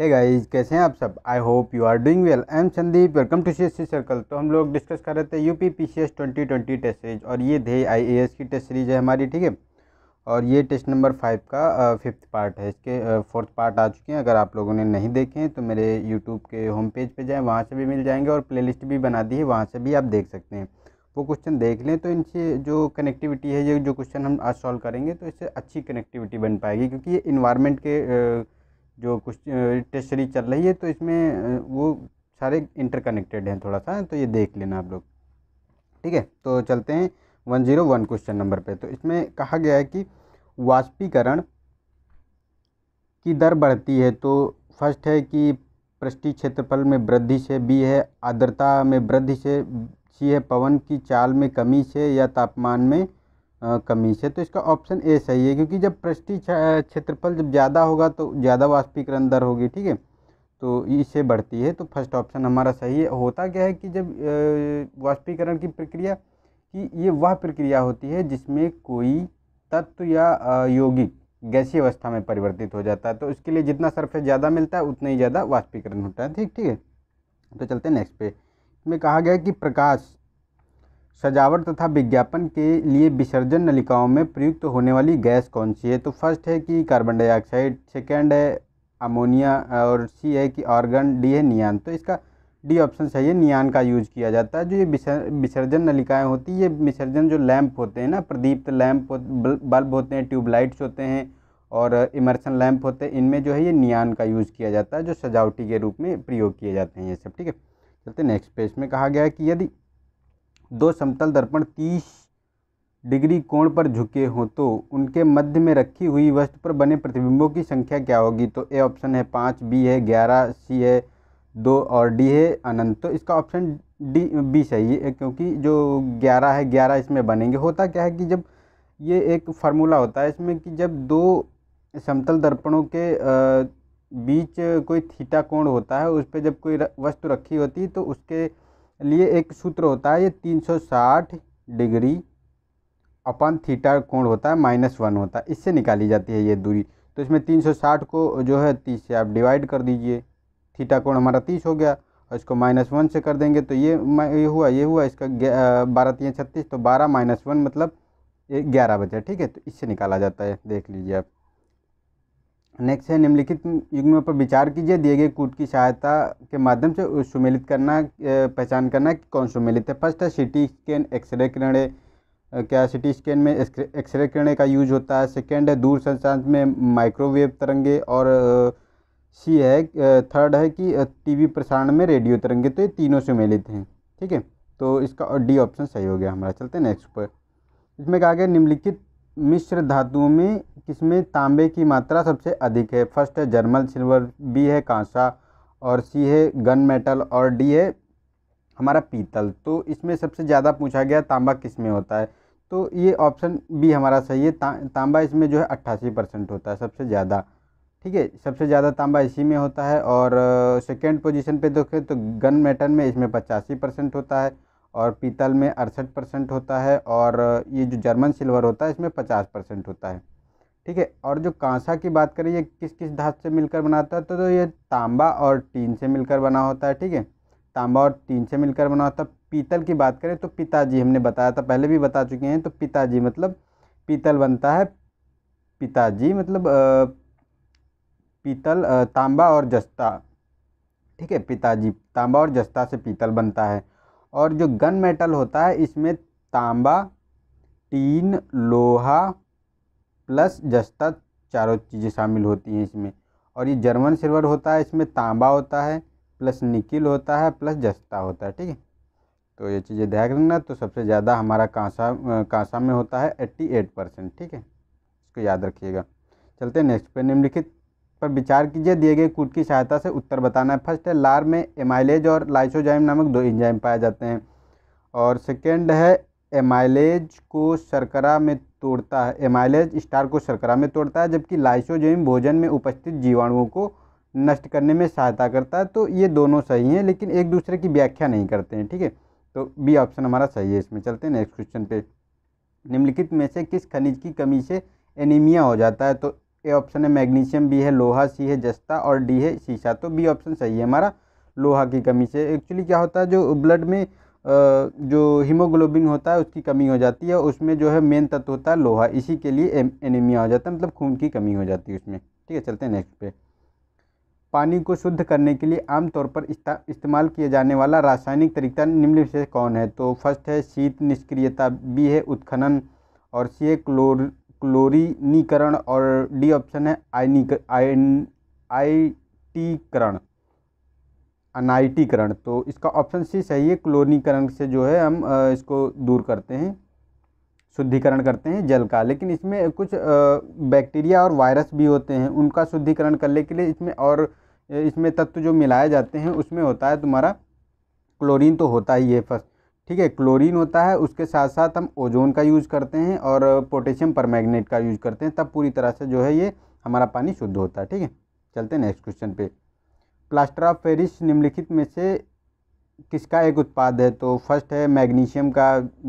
है गाइज कैसे हैं आप सब I hope you are doing well I am Sandeep welcome to C S C circle तो हम लोग डिस्कस कर रहे थे U P P C S twenty twenty test series और ये थे आई ए एस की टेस्ट सीरीज है हमारी ठीक है और ये टेस्ट नंबर फाइव का फिफ्थ पार्ट है इसके फोर्थ पार्ट आ चुके हैं अगर आप लोगों ने नहीं देखे हैं तो मेरे यूट्यूब के होम पेज पर जाएँ वहाँ से भी मिल जाएंगे और प्ले लिस्ट भी बना दी है वहाँ से भी आप देख सकते हैं वो क्वेश्चन देख लें तो इनसे जो कनेक्टिविटी है ये जो क्वेश्चन हम आज सॉल्व करेंगे तो इससे अच्छी कनेक्टिविटी बन पाएगी क्योंकि ये इन्वायरमेंट के जो कुछ टेस्ट सीरीज चल रही है तो इसमें वो सारे इंटरकनेक्टेड हैं थोड़ा सा तो ये देख लेना आप लोग ठीक है तो चलते हैं one zero one question number पे तो इसमें कहा गया है कि वाष्पीकरण की दर बढ़ती है तो फर्स्ट है कि पृष्ठी क्षेत्रफल में वृद्धि से बी है आर्द्रता में वृद्धि से सी है पवन की चाल में कमी से या तापमान में कमी से तो इसका ऑप्शन ए सही है क्योंकि जब पृष्ठी क्षेत्रफल जब ज़्यादा होगा तो ज़्यादा वाष्पीकरण दर होगी ठीक है तो इससे बढ़ती है तो फर्स्ट ऑप्शन हमारा सही है होता क्या है कि जब वाष्पीकरण की प्रक्रिया की ये वह प्रक्रिया होती है जिसमें कोई तत्व या यौगिक गैसी अवस्था में परिवर्तित हो जाता है तो उसके लिए जितना सरफेस ज़्यादा मिलता है उतना ही ज़्यादा वाष्पीकरण होता है ठीक ठीक है तो चलते हैं नेक्स्ट पे इसमें कहा गया है कि प्रकाश सजावट तथा विज्ञापन के लिए विसर्जन नलिकाओं में प्रयुक्त होने वाली गैस कौन सी है तो फर्स्ट है कि कार्बन डाइऑक्साइड सेकेंड है अमोनिया और सी है कि ऑर्गन डी है नियान तो इसका डी ऑप्शन सही है नियान का यूज किया जाता है जो ये विसर्जन नलिकाएं होती है ये विसर्जन जो लैंप होते हैं ना प्रदीप्त लैंप बल्ब होते हैं ट्यूबलाइट्स होते हैं और इमर्सन लैंप होते हैं इनमें जो है ये नियान का यूज़ किया जाता है जो सजावटी के रूप में प्रयोग किए जाते हैं ये सब ठीक है चलते नेक्स्ट पेज में कहा गया है कि यदि दो समतल दर्पण तीस डिग्री कोण पर झुके हों तो उनके मध्य में रखी हुई वस्तु पर बने प्रतिबिंबों की संख्या क्या होगी तो ए ऑप्शन है पाँच बी है ग्यारह सी है दो और डी है अनंत तो इसका ऑप्शन डी बी सही है क्योंकि जो ग्यारह है ग्यारह इसमें बनेंगे होता क्या है कि जब ये एक फार्मूला होता है इसमें कि जब दो समतल दर्पणों के बीच कोई थीटा कोण होता है उस पर जब कोई वस्तु रखी होती तो उसके लिए एक सूत्र होता है ये 360 डिग्री अपन थीटा कोण होता है माइनस वन होता है इससे निकाली जाती है ये दूरी तो इसमें 360 को जो है तीस से आप डिवाइड कर दीजिए थीटा कोण हमारा 30 हो गया और इसको माइनस वन से कर देंगे तो ये ये हुआ ये हुआ इसका बारह तीन छत्तीस तो बारह माइनस वन मतलब ग्यारह बजे ठीक है तो इससे निकाला जाता है देख लीजिए आप नेक्स्ट है निम्नलिखित युग्मों पर विचार कीजिए दिए गए कूट की सहायता के माध्यम से सुमेलित करना पहचान करना कि कौन सुमेलित है फर्स्ट है सिटी स्कैन एक्सरे किरणें क्या सिटी स्कैन में एक्सरे किरणें का यूज होता है सेकेंड है दूर संचार में माइक्रोवेव तरंगे और सी है थर्ड है कि टीवी प्रसारण में रेडियो तरंगे तो ये तीनों सुमेलित हैं ठीक है तो इसका डी ऑप्शन सही हो गया हमारा चलते हैं नेक्स्ट पर इसमें कहा गया निम्नलिखित मिश्र धातुओं में किसमें तांबे की मात्रा सबसे अधिक है फर्स्ट है जर्मल सिल्वर बी है कांसा और सी है गन मेटल और डी है हमारा पीतल तो इसमें सबसे ज़्यादा पूछा गया तांबा किस में होता है तो ये ऑप्शन बी हमारा सही है ता, तांबा इसमें जो है अट्ठासी परसेंट होता है सबसे ज़्यादा ठीक है सबसे ज़्यादा तांबा इसी में होता है और सेकेंड पोजिशन पर देखें तो गन मेटल में इसमें पचासी परसेंट होता है और पीतल में अड़सठ परसेंट होता है और ये जो जर्मन सिल्वर होता है इसमें पचास परसेंट होता है ठीक है और जो कांसा की बात करें ये किस किस धातु से मिलकर बनाता है तो, तो ये तांबा और टीन से मिलकर बना होता है ठीक है तांबा और टीन से मिलकर बना होता है पीतल की बात करें तो पिताजी हमने बताया था पहले भी बता चुके हैं तो पिताजी मतलब पीतल बनता है पिताजी मतलब पीतल तांबा और जस्ता ठीक है पिताजी तांबा और जस्ता से पीतल बनता है और जो गन मेटल होता है इसमें तांबा टीन लोहा प्लस जस्ता चारों चीज़ें शामिल होती हैं इसमें और ये जर्मन सिल्वर होता है इसमें तांबा होता है प्लस निकिल होता है प्लस जस्ता होता है ठीक है तो ये चीज़ें ध्यान रखना तो सबसे ज़्यादा हमारा कांसा कांसा में होता है एट्टी एट परसेंट ठीक है इसको याद रखिएगा चलते हैं नेक्स्ट पे निम्नलिखित पर विचार कीजिए दिए गए कूट की सहायता से उत्तर बताना है फर्स्ट है लार में एमाइलेज और लाइसोजाइम नामक दो इंजाइम पाए जाते हैं और सेकेंड है एमाइलेज को शर्करा में तोड़ता है एमाइलेज स्टार को शर्करा में तोड़ता है जबकि लाइसोजाइम भोजन में उपस्थित जीवाणुओं को नष्ट करने में सहायता करता है तो ये दोनों सही हैं लेकिन एक दूसरे की व्याख्या नहीं करते हैं ठीक है तो बी ऑप्शन हमारा सही है इसमें चलते हैं नेक्स्ट क्वेश्चन पे निम्नलिखित में से किस खनिज की कमी से एनीमिया हो जाता है तो ए ऑप्शन है मैग्नीशियम बी है लोहा सी है जस्ता और डी है शीशा तो बी ऑप्शन सही है हमारा लोहा की कमी से एक्चुअली क्या होता है जो ब्लड में जो हीमोग्लोबिन होता है उसकी कमी हो जाती है उसमें जो है मेन तत्व होता है लोहा इसी के लिए एनीमिया हो जाता है मतलब खून की कमी हो जाती है उसमें ठीक है चलते हैं नेक्स्ट पे पानी को शुद्ध करने के लिए आमतौर पर इस्तेमाल किया जाने वाला रासायनिक तरीका निम्न से कौन है तो फर्स्ट है शीत निष्क्रियता बी है उत्खनन और सी है क्लोर क्लोरीनीकरण और डी ऑप्शन है आयनिक आयन आईटीकरण अनाइटीकरण तो इसका ऑप्शन सी सही है क्लोरीकरण से जो है हम इसको दूर करते हैं शुद्धिकरण करते हैं जल का लेकिन इसमें कुछ बैक्टीरिया और वायरस भी होते हैं उनका शुद्धिकरण करने के लिए इसमें और इसमें तत्व जो मिलाए जाते हैं उसमें होता है तुम्हारा क्लोरीन तो होता ही है फर्स्ट ठीक है क्लोरीन होता है उसके साथ साथ हम ओजोन का यूज़ करते हैं और पोटेशियम पर का यूज़ करते हैं तब पूरी तरह से जो है ये हमारा पानी शुद्ध होता है ठीक है चलते हैं नेक्स्ट क्वेश्चन पे प्लास्टर ऑफ पेरिस निम्नलिखित में से किसका एक उत्पाद है तो फर्स्ट है मैग्नीशियम का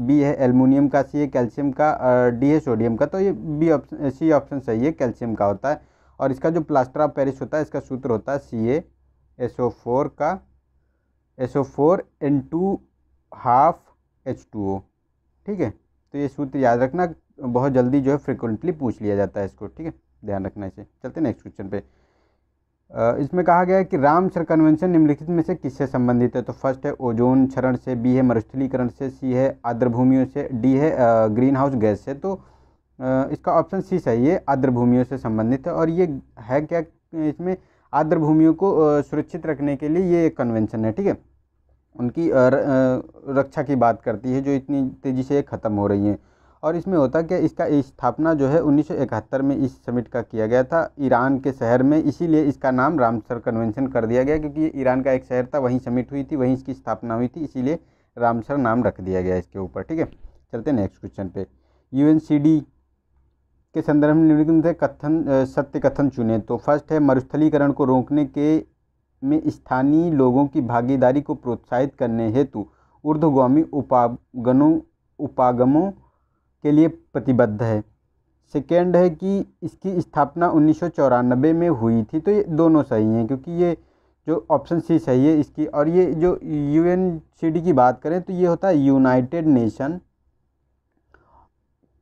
बी है एलमिनियम का सी है कैल्शियम का डी है सोडियम का तो ये बी ऑप्शन सी ऑप्शन सही है कैल्शियम का होता है और इसका जो प्लास्टर ऑफ पेरिस होता है इसका सूत्र होता है सी एस ओ फोर का S O four into half H two O ठीक है तो ये सूत्र याद रखना बहुत जल्दी जो है फ्रिक्वेंटली पूछ लिया जाता है इसको ठीक है ध्यान रखना इसे चलते नेक्स्ट क्वेश्चन पे इसमें कहा गया है कि राम सर कन्वेंशन निम्नलिखित में से किससे संबंधित है तो फर्स्ट है ओजोन क्षरण से बी है मरुस्थलीकरण से सी है भूमियों से डी है ग्रीन हाउस गैस से तो इसका ऑप्शन सी सही है आर्द्रभूमियों से संबंधित है और ये है क्या इसमें भूमियों को सुरक्षित रखने के लिए ये कन्वेंशन है ठीक है उनकी रक्षा की बात करती है जो इतनी तेज़ी से ख़त्म हो रही हैं और इसमें होता क्या इसका स्थापना जो है 1971 में इस समिट का किया गया था ईरान के शहर में इसीलिए इसका नाम रामसर कन्वेंशन कर दिया गया क्योंकि ईरान का एक शहर था वहीं समिट हुई थी वहीं इसकी स्थापना हुई थी इसीलिए रामसर नाम रख दिया गया इसके ऊपर ठीक है चलते नेक्स्ट क्वेश्चन पे यू के संदर्भ में निम्नलिखित कथन सत्य कथन चुने तो फर्स्ट है मरुस्थलीकरण को रोकने के में स्थानीय लोगों की भागीदारी को प्रोत्साहित करने हेतु ऊर्धगामी उपागनों उपागमों के लिए प्रतिबद्ध है सेकेंड है कि इसकी स्थापना उन्नीस में हुई थी तो ये दोनों सही हैं क्योंकि ये जो ऑप्शन सी सही है इसकी और ये जो यू की बात करें तो ये होता है United Nation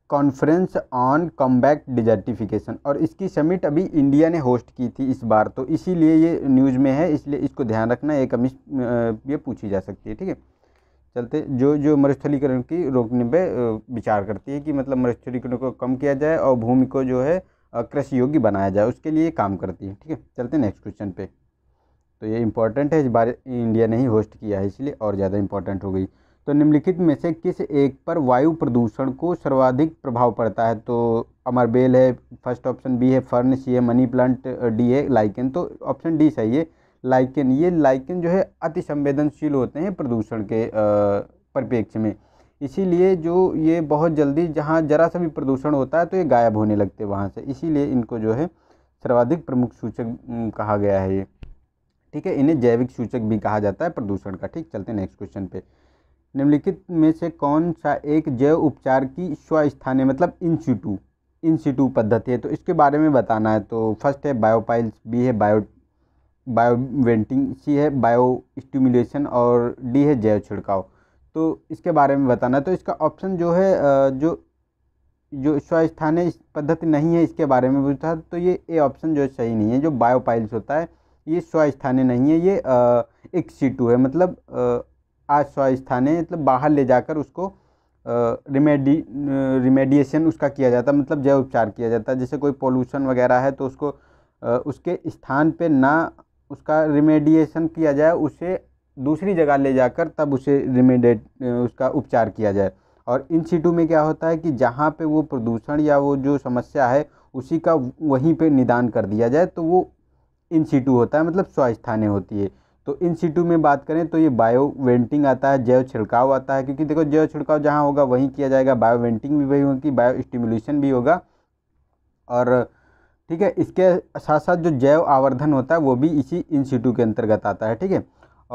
conference on combat desertification और इसकी समिट अभी इंडिया ने होस्ट की थी इस बार तो इसीलिए ये न्यूज़ में है इसलिए इसको ध्यान रखना एक अमिश ये पूछी जा सकती है ठीक है चलते जो जो मरुस्थलीकरण की रोकने पे विचार करती है कि मतलब मरुस्थलीकरण को कम किया जाए और भूमि को जो है कृषि योग्य बनाया जाए उसके लिए काम करती है ठीक है चलते नेक्स्ट क्वेश्चन पे तो ये इंपॉर्टेंट है इस बार इंडिया ने ही होस्ट किया है इसलिए और ज़्यादा इंपॉर्टेंट हो गई तो निम्नलिखित में से किस एक पर वायु प्रदूषण को सर्वाधिक प्रभाव पड़ता है तो अमरबेल है फर्स्ट ऑप्शन बी है फर्न सी है मनी प्लांट डी है लाइकन तो ऑप्शन डी सही है लाइकन ये लाइकन जो है अति संवेदनशील होते हैं प्रदूषण के परिप्रेक्ष्य में इसीलिए जो ये बहुत जल्दी जहाँ जरा सा भी प्रदूषण होता है तो ये गायब होने लगते हैं वहाँ से इसीलिए इनको जो है सर्वाधिक प्रमुख सूचक कहा गया है ये ठीक है इन्हें जैविक सूचक भी कहा जाता है प्रदूषण का ठीक चलते हैं नेक्स्ट क्वेश्चन पे निम्नलिखित में से कौन सा एक जैव उपचार की स्वस्थानीय मतलब इंस्टीट्यू इंस्टीट्यू पद्धति है तो इसके बारे में बताना है तो फर्स्ट है बायोपाइल्स बी है बायो बायोवेंटिंग सी है बायो स्टिमुलेशन और डी है जैव छिड़काव तो इसके बारे में बताना है तो इसका ऑप्शन जो है जो जो स्वस्थानीय पद्धति नहीं है इसके बारे में पूछता तो ये ए ऑप्शन जो सही नहीं है जो बायोपाइल्स होता है ये स्वस्थानीय नहीं है ये एक सीटू है मतलब आश्रय स्थाने मतलब बाहर ले जाकर उसको रिमेडी रिमेडिएशन उसका किया जाता है मतलब जय उपचार किया जाता है जैसे कोई पोल्यूशन वगैरह है तो उसको उसके स्थान पे ना उसका रिमेडिएशन किया जाए उसे दूसरी जगह ले जाकर तब उसे रिमेडिएट उसका उपचार किया जाए और इन सीटू में क्या होता है कि जहाँ पे वो प्रदूषण या वो जो समस्या है उसी का वहीं पे निदान कर दिया जाए तो वो इन सीटू होता है मतलब स्वस्थाने होती है तो इन सीटू में बात करें तो ये बायो वेंटिंग आता है जैव छिड़काव आता है क्योंकि देखो जैव छिड़काव जहाँ होगा वहीं किया जाएगा बायो वेंटिंग भी वही होगी बायो स्टिमुलेशन भी होगा और ठीक है इसके साथ साथ जो जैव आवर्धन होता है वो भी इसी इन सीटू के अंतर्गत आता है ठीक है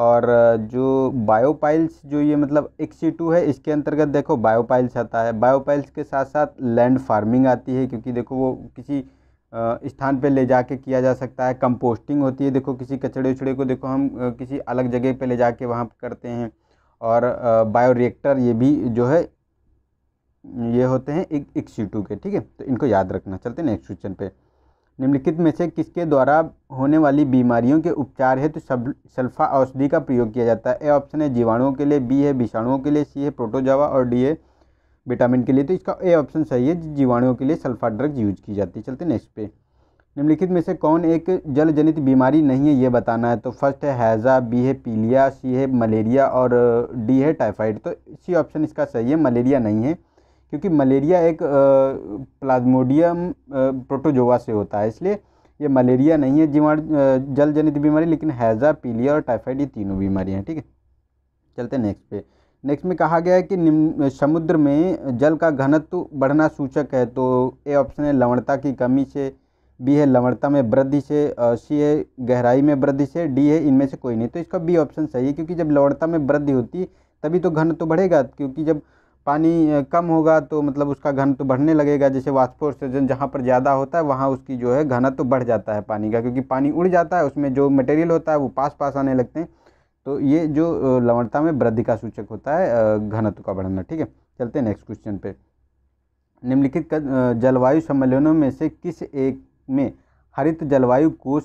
और जो बायोपाइल्स जो ये मतलब एक सीटू है इसके अंतर्गत देखो बायोपाइल्स आता है बायोपाइल्स के साथ साथ लैंड फार्मिंग आती है क्योंकि देखो वो किसी स्थान पे ले जाके किया जा सकता है कंपोस्टिंग होती है देखो किसी कचड़े उछड़े को देखो हम किसी अलग जगह पे ले जाके वहाँ करते हैं और बायोरिएक्टर ये भी जो है ये होते हैं एक एक के ठीक है तो इनको याद रखना चलते हैं नेक्स्ट क्वेश्चन पे निम्नलिखित में से किसके द्वारा होने वाली बीमारियों के उपचार हेतु तो सल्फा औषधि का प्रयोग किया जाता है ए ऑप्शन है जीवाणुओं के लिए बी है विषाणुओं के लिए सी है प्रोटोजावा और डी है विटामिन के लिए तो इसका ए ऑप्शन सही है जीवाणुओं के लिए सल्फा ड्रग्स यूज की जाती है चलते नेक्स्ट पे निम्नलिखित में से कौन एक जल जनित बीमारी नहीं है ये बताना है तो फर्स्ट है हैज़ा बी है पीलिया सी है मलेरिया और डी है टाइफाइड तो सी ऑप्शन इसका सही है मलेरिया नहीं है क्योंकि मलेरिया एक प्लाज्मोडियम प्रोटोजोवा से होता है इसलिए ये मलेरिया नहीं है जीवाणु जल जनित बीमारी लेकिन हैज़ा पीलिया और टाइफाइड ये तीनों बीमारियाँ हैं ठीक है चलते नेक्स्ट पे नेक्स्ट में कहा गया है कि निम्न समुद्र में जल का घनत्व बढ़ना सूचक है तो ए ऑप्शन है लवणता की कमी से बी है लवणता में वृद्धि से सी है गहराई में वृद्धि से डी है इनमें से कोई नहीं तो इसका बी ऑप्शन सही है क्योंकि जब लवणता में वृद्धि होती तभी तो घन तो बढ़ेगा क्योंकि जब पानी कम होगा तो मतलब उसका घन तो बढ़ने लगेगा जैसे वाष्पोत्सर्जन जहाँ पर ज़्यादा होता है वहाँ उसकी जो है घनत्व तो बढ़ जाता है पानी का क्योंकि पानी उड़ जाता है उसमें जो मटेरियल होता है वो पास पास आने लगते हैं तो ये जो लवणता में वृद्धि का सूचक होता है घनत्व का बढ़ना ठीक है चलते हैं नेक्स्ट क्वेश्चन पे निम्नलिखित जलवायु सम्मेलनों में से किस एक में हरित जलवायु कोष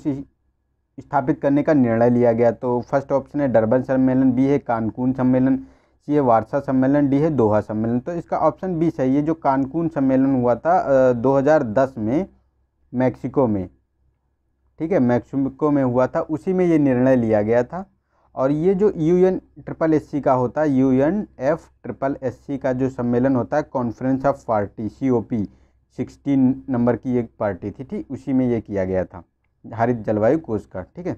स्थापित करने का निर्णय लिया गया तो फर्स्ट ऑप्शन है डरबन सम्मेलन बी है कानकून सम्मेलन सी है वारसा सम्मेलन डी है दोहा सम्मेलन तो इसका ऑप्शन बी सही है जो कानकून सम्मेलन हुआ था दो हज़ार दस में मैक्सिको में ठीक है मैक्सिको में हुआ था उसी में ये निर्णय लिया गया था और ये जो U N triple S C का होता है U N F triple S C का जो सम्मेलन होता है conference of party C O P sixteen number की एक पार्टी थी ठीक उसी में ये किया गया था हरित जलवायु कोष का ठीक है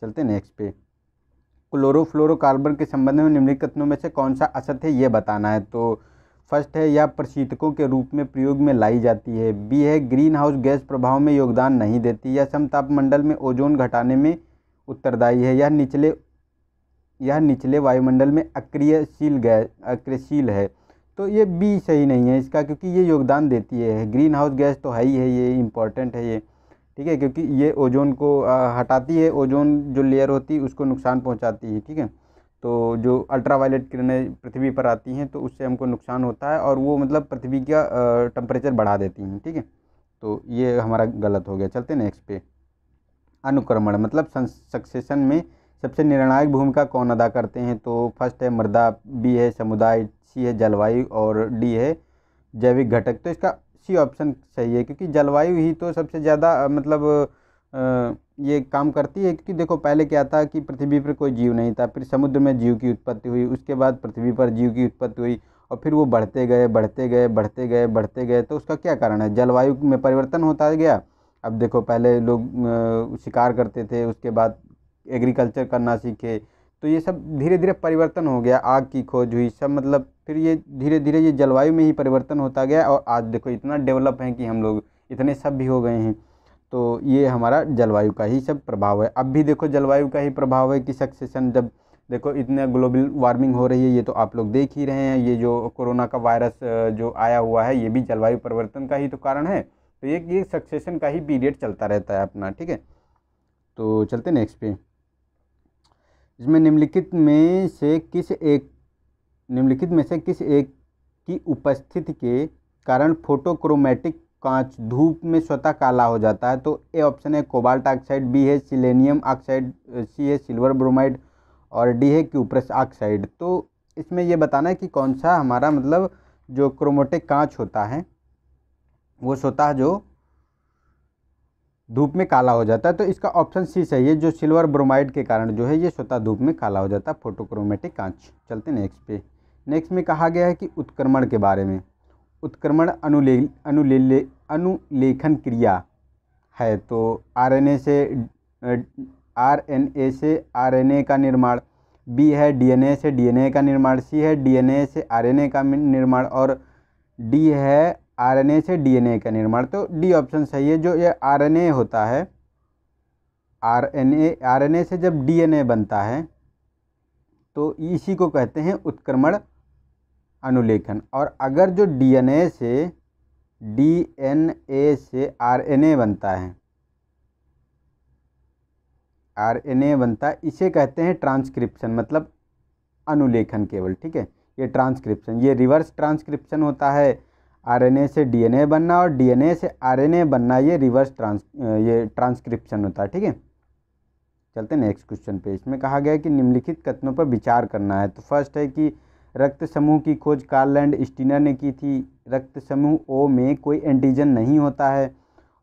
चलते नेक्स्ट पे क्लोरोफ्लोरोकार्बन के संबंध में निम्नलिखित कथनों में से कौन सा असत है ये बताना है तो फर्स्ट है यह प्रशीतकों के रूप में प्रयोग में लाई जाती है बी है ग्रीन हाउस गैस प्रभाव में योगदान नहीं देती यह समतापमंडल में ओजोन घटाने में उत्तरदायी है यह निचले यह निचले वायुमंडल में अक्रियशील गैस अक्रियशील है तो ये बी सही नहीं है इसका क्योंकि ये योगदान देती है ग्रीन हाउस गैस तो है ही है ये इम्पॉर्टेंट है ये ठीक है क्योंकि ये ओजोन को हटाती है ओजोन जो लेयर होती है उसको नुकसान पहुंचाती है ठीक है तो जो अल्ट्रावायलेट किरणें पृथ्वी पर आती हैं तो उससे हमको नुकसान होता है और वो मतलब पृथ्वी का टम्परेचर बढ़ा देती हैं ठीक है तो ये हमारा गलत हो गया चलते नेक्स्ट पे अनुक्रमण मतलब सक्सेशन में सबसे निर्णायक भूमिका कौन अदा करते हैं तो फर्स्ट है मृदा बी है समुदाय सी है जलवायु और डी है जैविक घटक तो इसका सी ऑप्शन सही है क्योंकि जलवायु ही तो सबसे ज़्यादा मतलब ये काम करती है क्योंकि देखो पहले क्या था कि पृथ्वी पर कोई जीव नहीं था फिर समुद्र में जीव की उत्पत्ति हुई उसके बाद पृथ्वी पर जीव की उत्पत्ति हुई और फिर वो बढ़ते गए बढ़ते गए बढ़ते गए बढ़ते गए तो उसका क्या कारण है जलवायु में परिवर्तन होता गया अब देखो पहले लोग शिकार करते थे उसके बाद एग्रीकल्चर करना सीखे तो ये सब धीरे धीरे परिवर्तन हो गया आग की खोज हुई सब मतलब फिर ये धीरे धीरे ये जलवायु में ही परिवर्तन होता गया और आज देखो इतना डेवलप है कि हम लोग इतने सब भी हो गए हैं तो ये हमारा जलवायु का ही सब प्रभाव है अब भी देखो जलवायु का ही प्रभाव है कि सक्सेशन जब देखो इतना ग्लोबल वार्मिंग हो रही है ये तो आप लोग देख ही रहे हैं ये जो कोरोना का वायरस जो आया हुआ है ये भी जलवायु परिवर्तन का ही तो कारण है तो ये ये सक्सेशन का ही पीरियड चलता रहता है अपना ठीक है तो चलते नेक्स्ट पे इसमें निम्नलिखित में से किस एक निम्नलिखित में से किस एक की उपस्थिति के कारण फोटोक्रोमेटिक कांच धूप में स्वतः काला हो जाता है तो ए ऑप्शन है कोबाल्ट ऑक्साइड बी है सिलेनियम ऑक्साइड सी है सिल्वर ब्रोमाइड और डी है क्यूप्रस ऑक्साइड तो इसमें यह बताना है कि कौन सा हमारा मतलब जो क्रोमेटिक कांच होता है वो स्वतः जो धूप में काला हो जाता है तो इसका ऑप्शन सी सही है जो सिल्वर ब्रोमाइड के कारण जो है ये स्वतः धूप में काला हो जाता है फोटोक्रोमेटिक कांच चलते नेक्स्ट पे नेक्स्ट में कहा गया है कि उत्क्रमण के बारे में उत्क्रमण अनुले अनुले अनुलेखन क्रिया है तो आरएनए से आरएनए से आरएनए का निर्माण बी है डीएनए से डीएनए का निर्माण सी है डीएनए से आरएनए का निर्माण और डी है आरएनए से डीएनए का निर्माण तो डी ऑप्शन सही है जो ये आरएनए होता है आरएनए आरएनए से जब डीएनए बनता है तो इसी को कहते हैं उत्क्रमण अनुलेखन और अगर जो डीएनए से डीएनए से आरएनए बनता है आरएनए बनता है इसे कहते हैं ट्रांसक्रिप्शन मतलब अनुलेखन केवल ठीक है ये ट्रांसक्रिप्शन ये रिवर्स ट्रांसक्रिप्शन होता है आरएनए से डीएनए बनना और डीएनए से आरएनए बनना ये रिवर्स ट्रांस ये ट्रांसक्रिप्शन होता है ठीक है चलते नेक्स्ट क्वेश्चन पे इसमें कहा गया है कि निम्नलिखित कथनों पर विचार करना है तो फर्स्ट है कि रक्त समूह की खोज कार्लैंड स्टीनर ने की थी रक्त समूह ओ में कोई एंटीजन नहीं होता है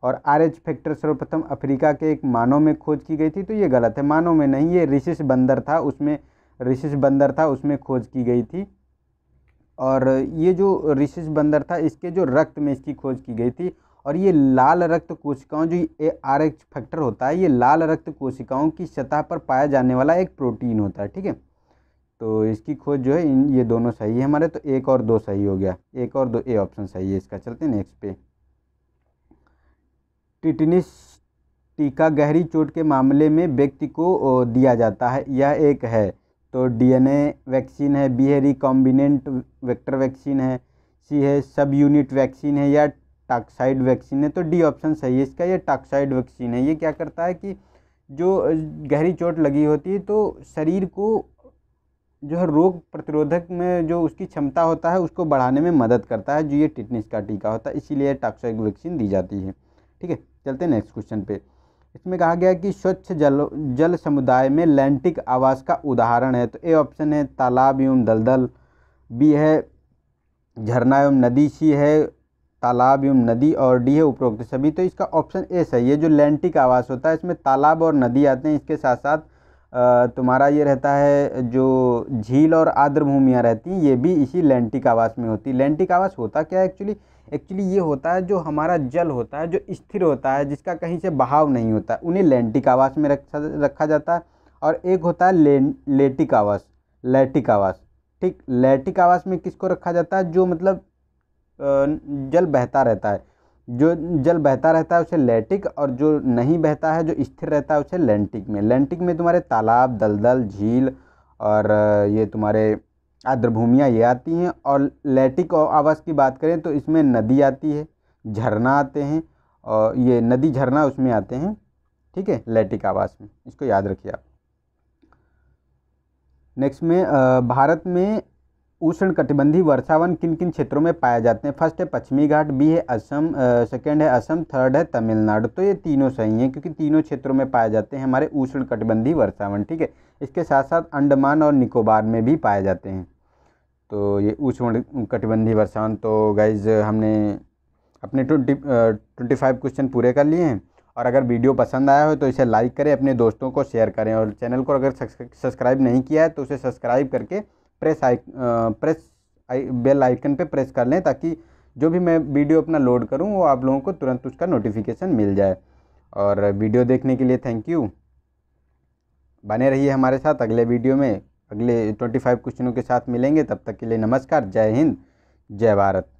और आर एच फैक्टर सर्वप्रथम अफ्रीका के एक मानव में खोज की गई थी तो ये गलत है मानव में नहीं ये रिशिष बंदर था उसमें रिशिष बंदर था उसमें खोज की गई थी और ये जो ऋषि बंदर था इसके जो रक्त में इसकी खोज की गई थी और ये लाल रक्त कोशिकाओं जो ए आर एच फैक्टर होता है ये लाल रक्त कोशिकाओं की सतह पर पाया जाने वाला एक प्रोटीन होता है ठीक है तो इसकी खोज जो है इन ये दोनों सही है हमारे तो एक और दो सही हो गया एक और दो ए ऑप्शन सही है इसका चलते नेक्स्ट पे टिटनिस टीका गहरी चोट के मामले में व्यक्ति को दिया जाता है यह एक है तो डीएनए वैक्सीन है बी है रिकॉम्बिनेंट वेक्टर वैक्सीन है सी है सब यूनिट वैक्सीन है या टाक्साइड वैक्सीन है तो डी ऑप्शन सही है इसका ये टाक्साइड वैक्सीन है ये क्या करता है कि जो गहरी चोट लगी होती है तो शरीर को जो है रोग प्रतिरोधक में जो उसकी क्षमता होता है उसको बढ़ाने में मदद करता है जो ये टिटनेस का टीका होता है इसीलिए टाक्साइड वैक्सीन दी जाती है ठीक है चलते हैं नेक्स्ट क्वेश्चन पे इसमें कहा गया कि स्वच्छ जल जल समुदाय में लैंटिक आवास का उदाहरण है तो ए ऑप्शन है तालाब एवं दलदल बी है झरना एवं नदी सी है तालाब एवं नदी और डी है उपरोक्त सभी तो इसका ऑप्शन ए सही है जो लैंटिक आवास होता है इसमें तालाब और नदी आते हैं इसके साथ साथ तुम्हारा ये रहता है जो झील और आर्द्र भूमियाँ रहती हैं ये भी इसी लैंटिक आवास में होती है लैंटिक आवास होता क्या है एक्चुअली एक्चुअली ये होता है जो हमारा जल होता है जो स्थिर होता है जिसका कहीं से बहाव नहीं होता उन्हें लैंटिक आवास में रखा रखा जाता है और एक होता है ले, लेटिक आवास लैटिक आवास ठीक लैटिक आवास में किसको रखा जाता है जो मतलब जल बहता रहता है जो जल बहता रहता है उसे लैटिक और जो नहीं बहता है जो स्थिर रहता है उसे लैंटिक में लैंटिक में तुम्हारे तालाब दलदल झील और ये तुम्हारे आर्द्रभूमियाँ ये आती हैं और लैटिक आवास की बात करें तो इसमें नदी आती है झरना आते हैं और ये नदी झरना उसमें आते हैं ठीक है लैटिक आवास में इसको याद रखिए आप नेक्स्ट में भारत में उष्ण कटिबंधी वर्षावन किन किन क्षेत्रों में पाए जाते हैं फर्स्ट है पश्चिमी घाट बी है असम सेकंड है असम थर्ड है तमिलनाडु तो ये तीनों सही हैं क्योंकि तीनों क्षेत्रों में पाए जाते हैं हमारे उष्ण कटिबंधी वर्षावन ठीक है इसके साथ साथ अंडमान और निकोबार में भी पाए जाते हैं तो ये ऊष्ण कटिबंधी बरसान तो गाइज हमने अपने ट्वेंटी ट्वेंटी फाइव क्वेश्चन पूरे कर लिए हैं और अगर वीडियो पसंद आया हो तो इसे लाइक करें अपने दोस्तों को शेयर करें और चैनल को अगर सब्सक्राइब नहीं किया है तो उसे सब्सक्राइब करके प्रेस आइक प्रेस आई बेल आइकन पे प्रेस कर लें ताकि जो भी मैं वीडियो अपना लोड करूं वो आप लोगों को तुरंत उसका नोटिफिकेशन मिल जाए और वीडियो देखने के लिए थैंक यू बने रहिए हमारे साथ अगले वीडियो में अगले ट्वेंटी फाइव क्वेश्चनों के साथ मिलेंगे तब तक के लिए नमस्कार जय हिंद जय भारत